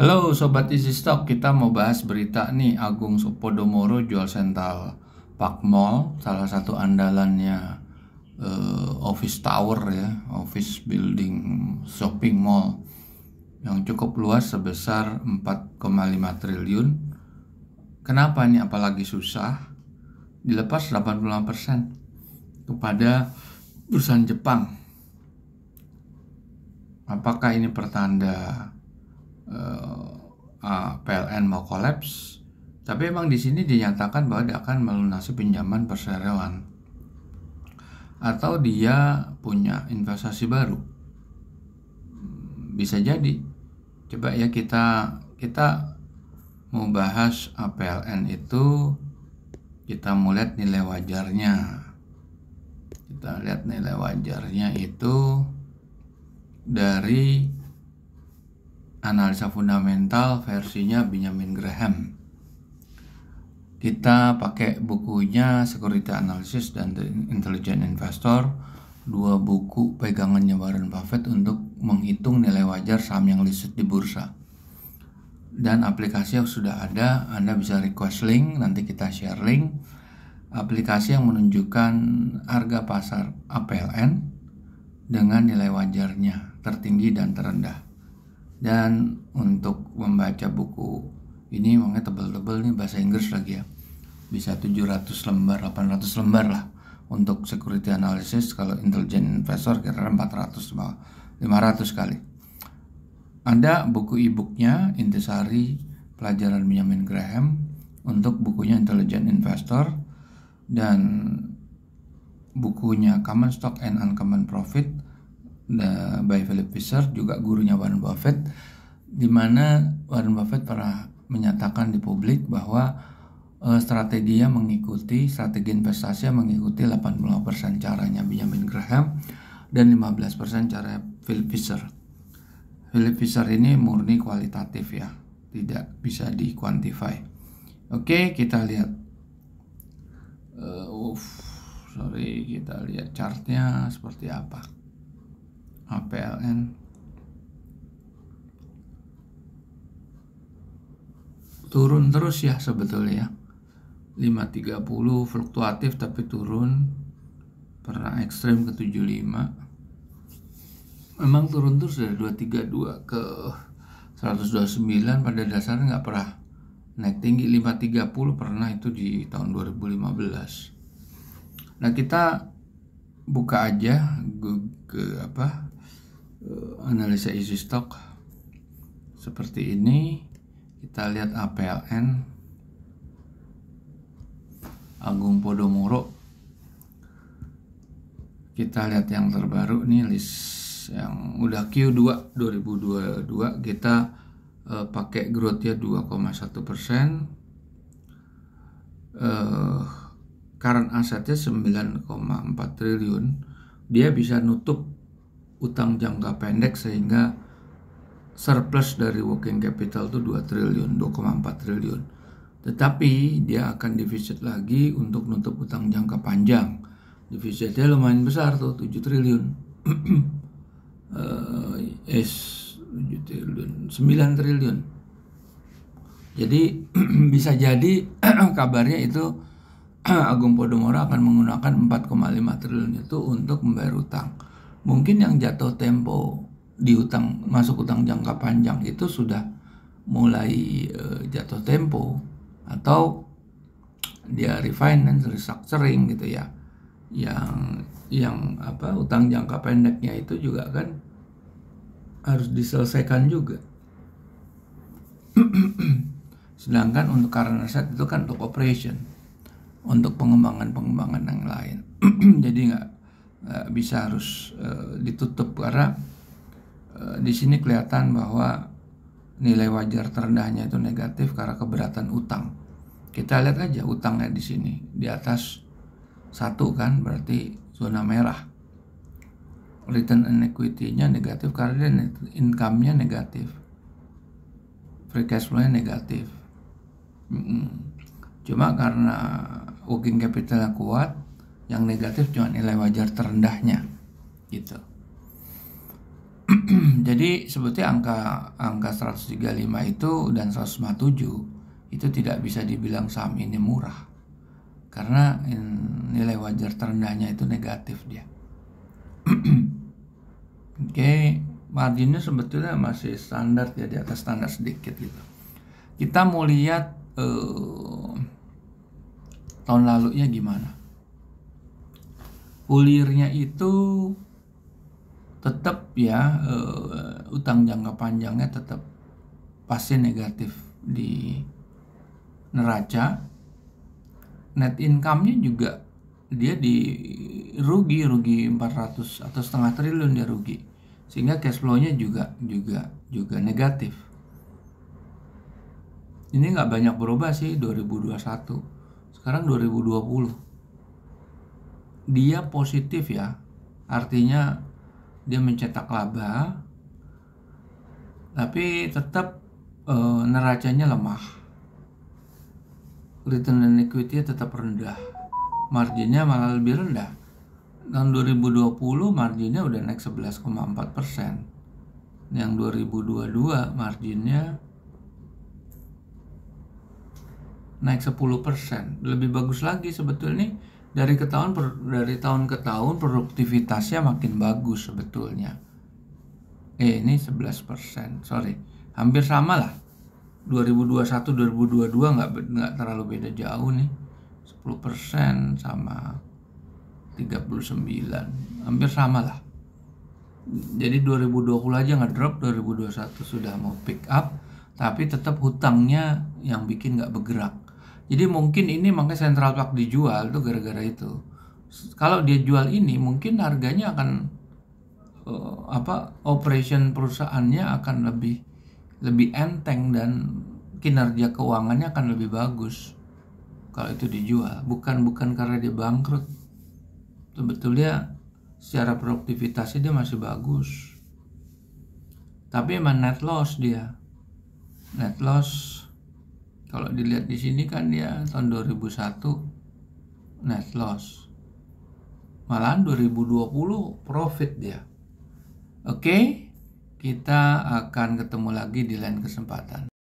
Halo Sobat Easy Stock, kita mau bahas berita nih Agung Podomoro jual sental Mall salah satu andalannya uh, office tower ya, office building shopping mall yang cukup luas sebesar 4,5 triliun. Kenapa nih apalagi susah? Dilepas 88% kepada perusahaan Jepang. Apakah ini pertanda eh, uh, ah, PLN mau kolaps, tapi emang di sini dinyatakan bahwa dia akan melunasi pinjaman perseroan atau dia punya investasi baru. Bisa jadi. Coba ya kita kita mau bahas PLN itu kita mau lihat nilai wajarnya. Kita lihat nilai wajarnya itu dari analisa fundamental versinya Benjamin Graham. Kita pakai bukunya Security Analysis dan The Intelligent Investor, dua buku pegangannya Warren Buffett untuk menghitung nilai wajar saham yang listed di bursa. Dan aplikasi yang sudah ada, Anda bisa request link, nanti kita share link. Aplikasi yang menunjukkan harga pasar APLN dengan nilai wajarnya tertinggi dan terendah dan untuk membaca buku ini uangnya tebel-tebel nih bahasa Inggris lagi ya bisa 700 lembar 800 lembar lah untuk security analysis kalau intelijen investor kira-kira 400 500 kali ada buku e-booknya Intisari Pelajaran Benjamin Graham untuk bukunya Intelligent Investor dan bukunya Common Stock and Uncommon Profit Nah, by Philip Fisher juga gurunya Warren Buffett di mana Warren Buffett pernah menyatakan di publik bahwa uh, eh, yang mengikuti strategi investasi yang mengikuti 85% caranya Benjamin Graham dan 15% cara Philip Fisher. Philip Fisher ini murni kualitatif ya, tidak bisa quantify. Oke, kita lihat. Uh, uff, sorry, kita lihat chartnya seperti apa. APLN turun terus ya sebetulnya 530 ya. fluktuatif tapi turun pernah ekstrim ke 75 memang turun terus dari 232 ke 129 pada dasarnya nggak pernah naik tinggi 530 pernah itu di tahun 2015 nah kita buka aja Google apa Eh, analisa isu stok seperti ini kita lihat APLN Agung Podomoro kita lihat yang terbaru nih list yang udah Q2 2022 kita uh, pakai ya 2,1 persen uh, current asetnya 9,4 triliun dia bisa nutup utang jangka pendek sehingga surplus dari working capital itu 2 triliun, 2,4 triliun. Tetapi dia akan defisit lagi untuk nutup utang jangka panjang. Defisitnya lumayan besar tuh, 7 triliun. uh, yes, 7 triliun, 9 triliun. Jadi bisa jadi kabarnya itu Agung Podomoro akan menggunakan 4,5 triliun itu untuk membayar utang mungkin yang jatuh tempo di utang masuk utang jangka panjang itu sudah mulai uh, jatuh tempo atau dia refinance restructuring gitu ya yang yang apa utang jangka pendeknya itu juga kan harus diselesaikan juga sedangkan untuk current aset itu kan untuk operation untuk pengembangan pengembangan yang lain jadi nggak Eh, bisa harus eh, ditutup karena eh, di sini kelihatan bahwa nilai wajar terendahnya itu negatif karena keberatan utang. Kita lihat aja utangnya di sini di atas satu kan berarti zona merah. Return on equity-nya negatif karena income-nya negatif. Free cash flow-nya negatif. Cuma karena working capital kuat, yang negatif cuma nilai wajar terendahnya gitu jadi sebetulnya angka angka 135 itu dan 157 itu tidak bisa dibilang saham ini murah karena nilai wajar terendahnya itu negatif dia oke okay. marginnya sebetulnya masih standar ya di atas standar sedikit gitu kita mau lihat uh, tahun lalunya gimana ulirnya itu tetap ya uh, utang jangka panjangnya tetap pasti negatif di neraca net income-nya juga dia di rugi rugi 400 atau setengah triliun dia rugi sehingga cash flow-nya juga juga juga negatif ini nggak banyak berubah sih 2021 sekarang 2020 dia positif ya artinya dia mencetak laba tapi tetap e, neracanya lemah return on equity tetap rendah marginnya malah lebih rendah tahun 2020 marginnya udah naik 11,4 persen yang 2022 marginnya naik 10 lebih bagus lagi sebetulnya dari ke tahun per, dari tahun ke tahun produktivitasnya makin bagus sebetulnya eh ini 11% sorry hampir sama lah 2021 2022 nggak nggak terlalu beda jauh nih 10% sama 39 hampir sama lah jadi 2020 aja nggak drop, 2021 sudah mau pick up tapi tetap hutangnya yang bikin nggak bergerak jadi mungkin ini makanya Central Park dijual tuh gara-gara itu. Kalau dia jual ini mungkin harganya akan uh, apa operation perusahaannya akan lebih lebih enteng dan kinerja keuangannya akan lebih bagus kalau itu dijual. Bukan bukan karena dia bangkrut. Sebetulnya secara produktivitasnya dia masih bagus. Tapi emang net loss dia. Net loss kalau dilihat di sini kan dia tahun 2001 net loss malahan 2020 profit dia oke okay? kita akan ketemu lagi di lain kesempatan